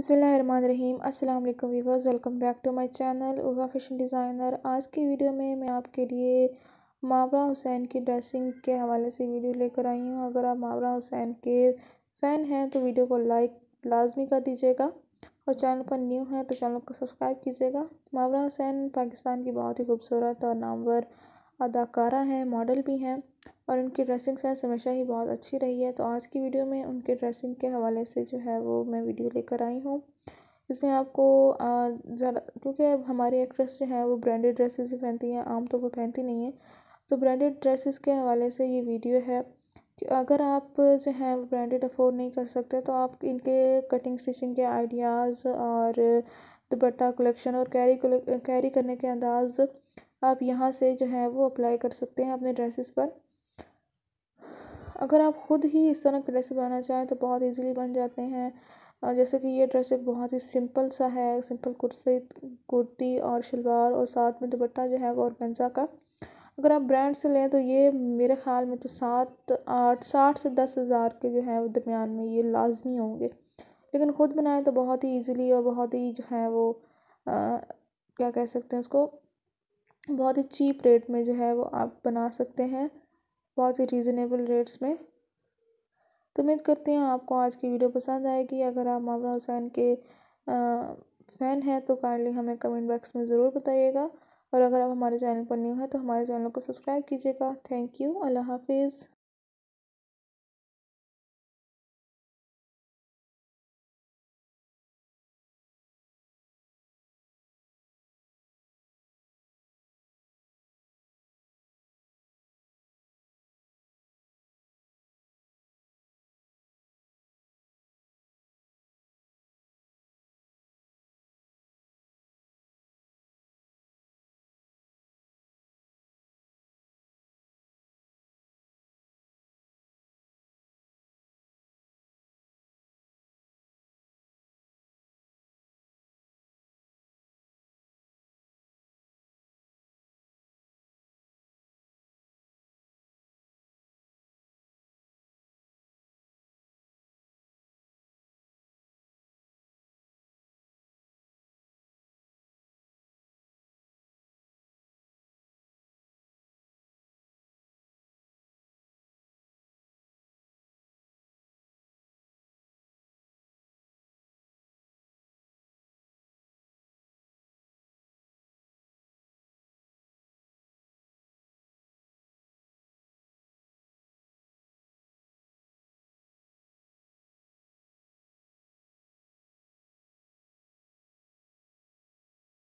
बसमीम अस्सलाम वालेकुम viewers welcome back to my channel Urwa fashion designer आज की वीडियो में मैं आपके लिए मावरा हुसैन की ड्रेसिंग के हवाले से वीडियो लेकर आई हूँ अगर आप मावरा हुसैन के फ़ैन हैं तो वीडियो को लाइक लाजमी कर दीजिएगा और चैनल पर न्यू है तो चैनल को सब्सक्राइब कीजिएगा मावरा हुसैन पाकिस्तान की बहुत ही खूबसूरत और नामवर अदाकारा हैं मॉडल भी हैं और उनकी ड्रेसिंग सेंस हमेशा ही बहुत अच्छी रही है तो आज की वीडियो में उनके ड्रेसिंग के हवाले से जो है वो मैं वीडियो लेकर आई हूँ इसमें आपको ज़्यादा क्योंकि हमारी एक्ट्रेस जो है वो ब्रांडेड ड्रेसेस ही पहनती हैं आम तो वो पहनती नहीं है तो ब्रांडेड ड्रेसेस के हवाले से ये वीडियो है कि अगर आप जो है ब्रांडेड अफोर्ड नहीं कर सकते तो आप इनके कटिंग स्टिचिंग के आइडियाज़ और दुपट्टा कलेक्शन और कैरी कैरी करने के अंदाज़ आप यहाँ से जो है वो अप्लाई कर सकते हैं अपने ड्रेसेस पर अगर आप ख़ुद ही इस तरह के ड्रेस बनाना चाहें तो बहुत इजीली बन जाते हैं जैसे कि ये ड्रेस एक बहुत ही सिंपल सा है सिंपल कुर्सी कुर्ती और शलवार और साथ में दुपट्टा जो है वो और गंजा का अगर आप ब्रांड से लें तो ये मेरे ख्याल में तो सात आठ साठ से दस हज़ार के जो है वो दरमियान में ये लाजमी होंगे लेकिन ख़ुद बनाएं तो बहुत ही ईजिली और बहुत ही जो है वो आ, क्या कह सकते हैं उसको बहुत ही चीप रेट में जो है वो आप बना सकते हैं बहुत ही रीज़नेबल रेट्स में तो उम्मीद करती हूँ आपको आज की वीडियो पसंद आएगी अगर आप मामला हुसैन के फ़ैन हैं तो काइंडली हमें कमेंट बॉक्स में ज़रूर बताइएगा और अगर आप हमारे चैनल पर न्यू हैं तो हमारे चैनल को सब्सक्राइब कीजिएगा थैंक यू अल्लाह हाफिज़